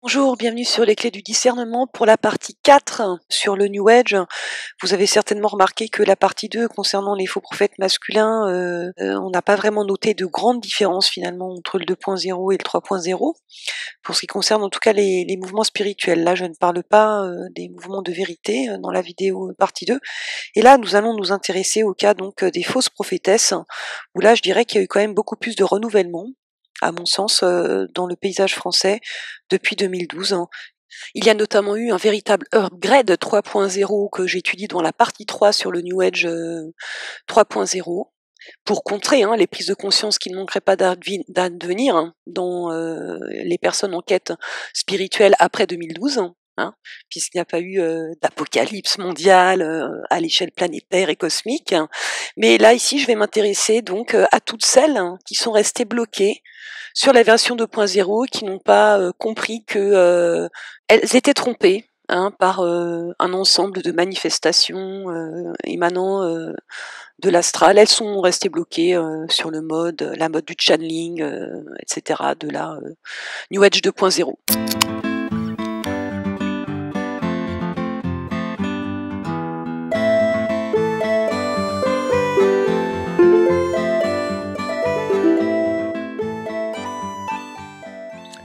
Bonjour, bienvenue sur les clés du discernement pour la partie 4 sur le New Age. Vous avez certainement remarqué que la partie 2 concernant les faux prophètes masculins, euh, euh, on n'a pas vraiment noté de grandes différences finalement entre le 2.0 et le 3.0, pour ce qui concerne en tout cas les, mouvements spirituels. Là, je ne parle pas euh, des mouvements de vérité dans la vidéo partie 2. Et là, nous allons nous intéresser au cas donc des fausses prophétesses, où là, je dirais qu'il y a eu quand même beaucoup plus de renouvellement à mon sens, euh, dans le paysage français depuis 2012. Hein. Il y a notamment eu un véritable upgrade 3.0 que j'étudie dans la partie 3 sur le New Age 3.0 euh, pour contrer hein, les prises de conscience qui ne manqueraient pas d'advenir hein, dans euh, les personnes en quête spirituelle après 2012. Hein, puisqu'il n'y a pas eu euh, d'apocalypse mondiale euh, à l'échelle planétaire et cosmique. Mais là, ici, je vais m'intéresser donc euh, à toutes celles hein, qui sont restées bloquées sur la version 2.0, qui n'ont pas compris que elles étaient trompées. Hein, par un ensemble de manifestations émanant de l'astral. Elles sont restées bloquées sur le mode, la mode du channeling, etc. de la New Age 2.0.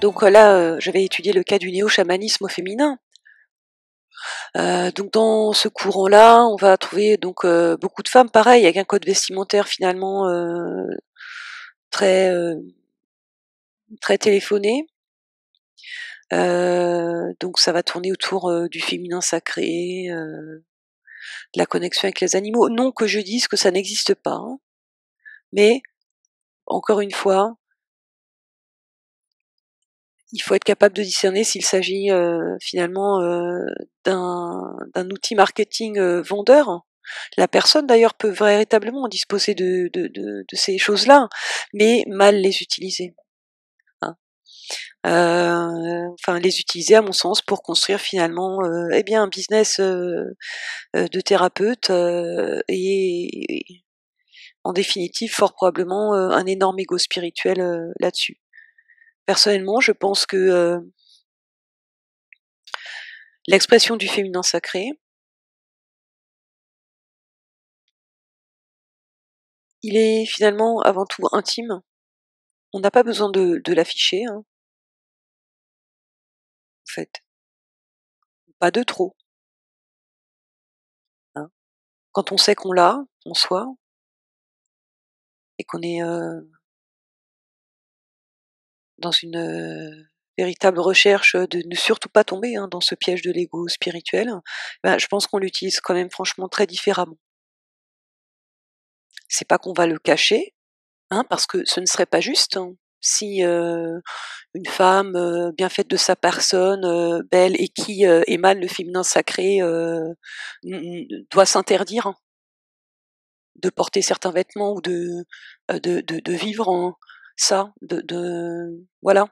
Donc euh, là, euh, j'avais étudié le cas du néo-chamanisme féminin. Euh, donc dans ce courant-là, on va trouver donc beaucoup de femmes, pareil, avec un code vestimentaire finalement très très téléphoné. donc ça va tourner autour du féminin sacré, de la connexion avec les animaux. Non que je dise que ça n'existe pas, hein. mais encore une fois, il faut être capable de discerner s'il s'agit euh, finalement euh, d'un outil marketing euh, vendeur. La personne d'ailleurs peut véritablement disposer de, de, de, ces choses-là, mais mal les utiliser. Hein. enfin, les utiliser à mon sens pour construire finalement, eh bien, un business de thérapeute et, et, en définitive, fort probablement un énorme ego spirituel là-dessus. Personnellement, je pense que euh, l'expression du féminin sacré, il est finalement avant tout intime. On n'a pas besoin de, l'afficher. Hein. En fait, pas de trop. Hein. Quand on sait qu'on l'a en soi et qu'on est euh, dans une véritable recherche de ne surtout pas tomber hein, dans ce piège de l'ego spirituel, bah, je pense qu'on l'utilise quand même franchement très différemment. C'est pas qu'on va le cacher, hein, parce que ce ne serait pas juste. Hein. si une femme bien faite de sa personne, belle et qui émane le féminin sacré, doit s'interdire de porter certains vêtements ou de, de, de vivre en, ça, de, voilà,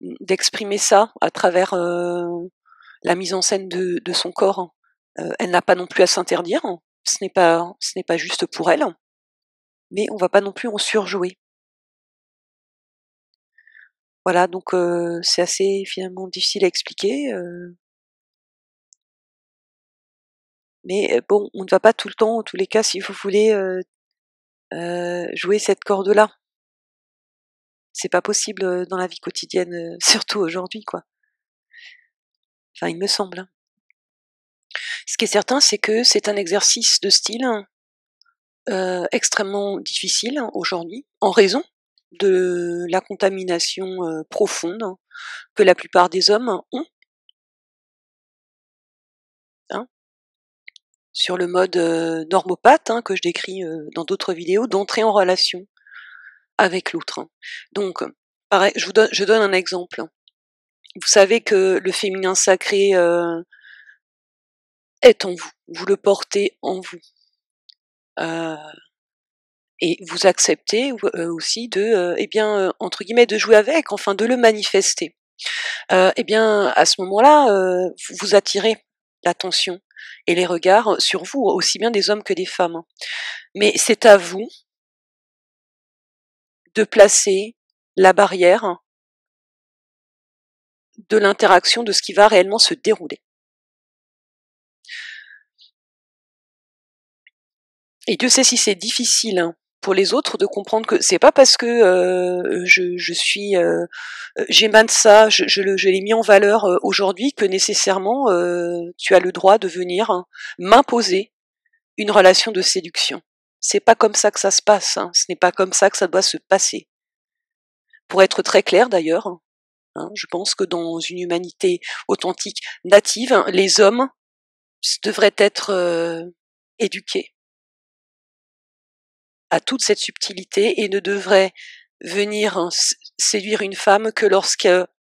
d'exprimer ça à travers la mise en scène de, de son corps. elle n'a pas non plus à s'interdire. Hein. Ce n'est pas, ce n'est pas juste pour elle. Hein. Mais on va pas non plus en surjouer. Voilà, donc c'est assez finalement difficile à expliquer. Mais bon, on ne va pas tout le temps, en tous les cas, si vous voulez jouer cette corde-là. C'est pas possible euh, dans la vie quotidienne, euh, surtout aujourd'hui, quoi. Enfin, il me semble. Hein. Ce qui est certain, c'est que c'est un exercice de style euh, extrêmement difficile hein, aujourd'hui, en raison de la contamination profonde que la plupart des hommes ont. Hein, sur le mode normopathe que je décris dans d'autres vidéos, d'entrer en relation avec l'autre. Hein. Donc, pareil, je vous donne, je donne un exemple. Hein. Vous savez que le féminin sacré euh, est en vous, vous le portez en vous. Euh, et vous acceptez euh, aussi de, eh bien, entre guillemets, de jouer avec, enfin de le manifester. Et eh bien, à ce moment-là, vous attirez l'attention et les regards sur vous, aussi bien des hommes que des femmes. Hein. Mais c'est à vous de placer la barrière de l'interaction de ce qui va réellement se dérouler. Et Dieu sait si c'est difficile hein, pour les autres de comprendre que c'est pas parce que euh, je, je, suis euh, j'émane ça, je, je l'ai mis en valeur euh, aujourd'hui que nécessairement euh, tu as le droit de venir hein, m'imposer une relation de séduction. C'est pas comme ça que ça se passe. Hein. Ce n'est pas comme ça que ça doit se passer. Pour être très clair d'ailleurs, hein, je pense que dans une humanité authentique, native, les hommes devraient être euh, éduqués à toute cette subtilité et ne devraient venir hein, séduire une femme que lorsque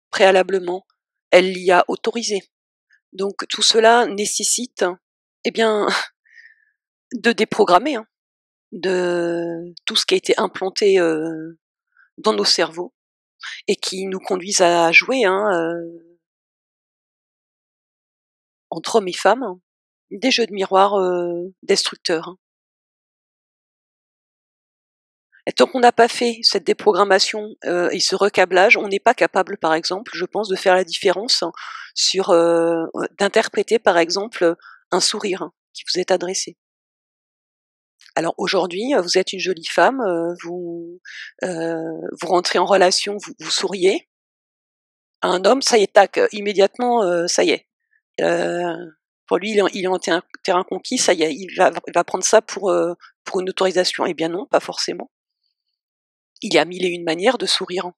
préalablement elle l'y a autorisée. Donc tout cela nécessite, eh bien, de déprogrammer de tout ce qui a été implanté euh, dans nos cerveaux et qui nous conduisent à jouer hein, euh, entre hommes et femmes des jeux de miroir euh, destructeurs. Hein. Et tant qu'on n'a pas fait cette déprogrammation et ce recablage, on n'est pas capable, par exemple, je pense, de faire la différence sur d'interpréter, par exemple, un sourire qui vous est adressé alors aujourd'hui, euh, vous êtes une jolie femme, euh, vous euh, vous rentrez en relation, vous, vous souriez. un homme, ça y est, tac, immédiatement, ça y est. pour lui, il est, en, il terrain, conquis, ça y est, il va, va prendre ça pour pour une autorisation. Eh bien non, pas forcément. Il y a mille et une manières de sourire. Vous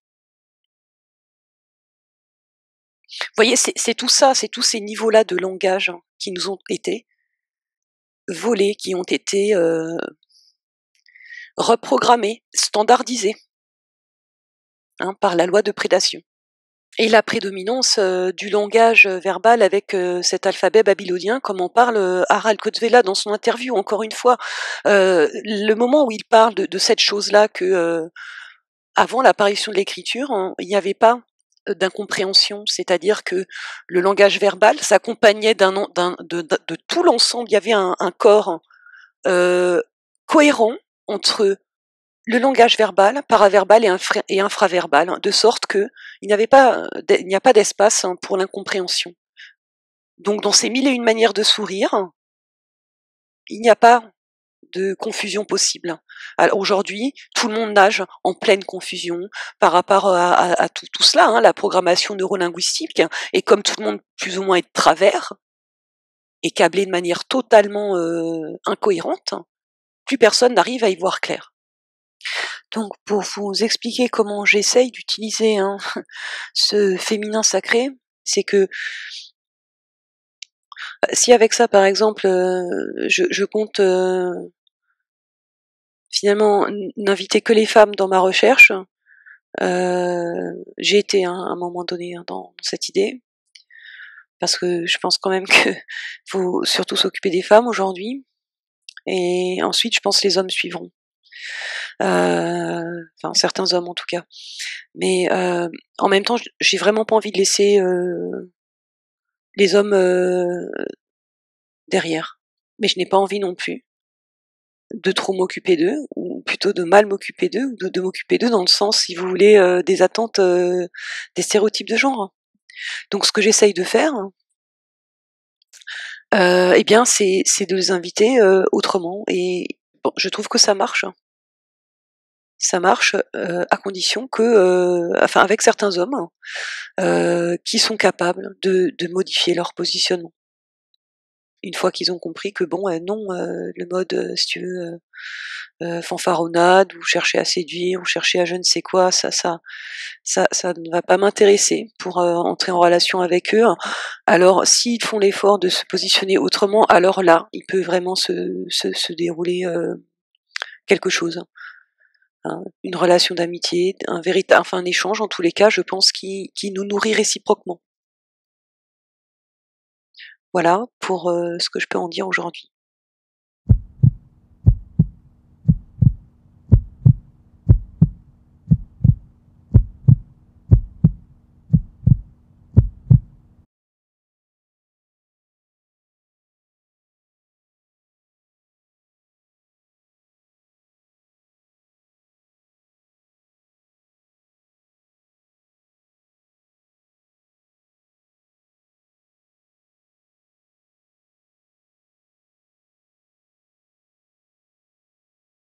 voyez, c'est tout ça, c'est tous ces niveaux-là de langage hein, qui nous ont été, volés, qui ont été euh, reprogrammés, standardisés hein, par la loi de prédation. Et la prédominance euh, du langage verbal avec euh, cet alphabet babylonien, comme en parle Harald Kotvela dans son interview, encore une fois, le moment où il parle de, cette chose-là que avant l'apparition de l'écriture, hein, il n'y avait pas d'incompréhension, c'est-à-dire que le langage verbal s'accompagnait d'un, de, tout l'ensemble. Il y avait un, corps euh, cohérent entre le langage verbal, paraverbal et, et infraverbal, de sorte que il n'y avait pas, il n'y a pas d'espace hein, pour l'incompréhension. Donc, dans ces mille et une manières de sourire, il n'y a pas de confusion possible. Alors aujourd'hui, tout le monde nage en pleine confusion par rapport à, tout, cela, hein, la programmation neurolinguistique, et comme tout le monde plus ou moins est de travers, et câblé de manière totalement euh, incohérente, plus personne n'arrive à y voir clair. Donc pour vous expliquer comment j'essaye d'utiliser hein, ce féminin sacré, c'est que si avec ça, par exemple, euh, je, je compte euh, finalement n'inviter que les femmes dans ma recherche. Euh, j'ai été hein, à un moment donné hein, dans, cette idée parce que je pense quand même qu'il faut surtout s'occuper des femmes aujourd'hui et ensuite je pense que les hommes suivront. Euh, enfin certains hommes en tout cas. Mais euh, en même temps, j'ai vraiment pas envie de laisser les hommes derrière. Mais je n'ai pas envie non plus de trop m'occuper d'eux, ou plutôt de mal m'occuper d'eux, ou de, m'occuper d'eux dans le sens, si vous voulez, euh, des attentes, euh, des stéréotypes de genre. Donc ce que j'essaye de faire, euh, eh bien, c'est, de les inviter autrement. Et bon, je trouve que ça marche. Ça marche à condition que, enfin, avec certains hommes qui sont capables de, de modifier leur positionnement une fois qu'ils ont compris que bon, euh, non, euh, le mode, euh, si tu veux, fanfaronnade ou chercher à séduire ou chercher à je ne sais quoi, ça, ça, ça, ça ne va pas m'intéresser pour entrer en relation avec eux. Alors, s'ils font l'effort de se positionner autrement, alors là, il peut vraiment se, se, dérouler quelque chose. Hein. une relation d'amitié, un véritable, enfin un échange en tous les cas, je pense, qui, qui nous nourrit réciproquement. Voilà pour euh, ce que je peux en dire aujourd'hui.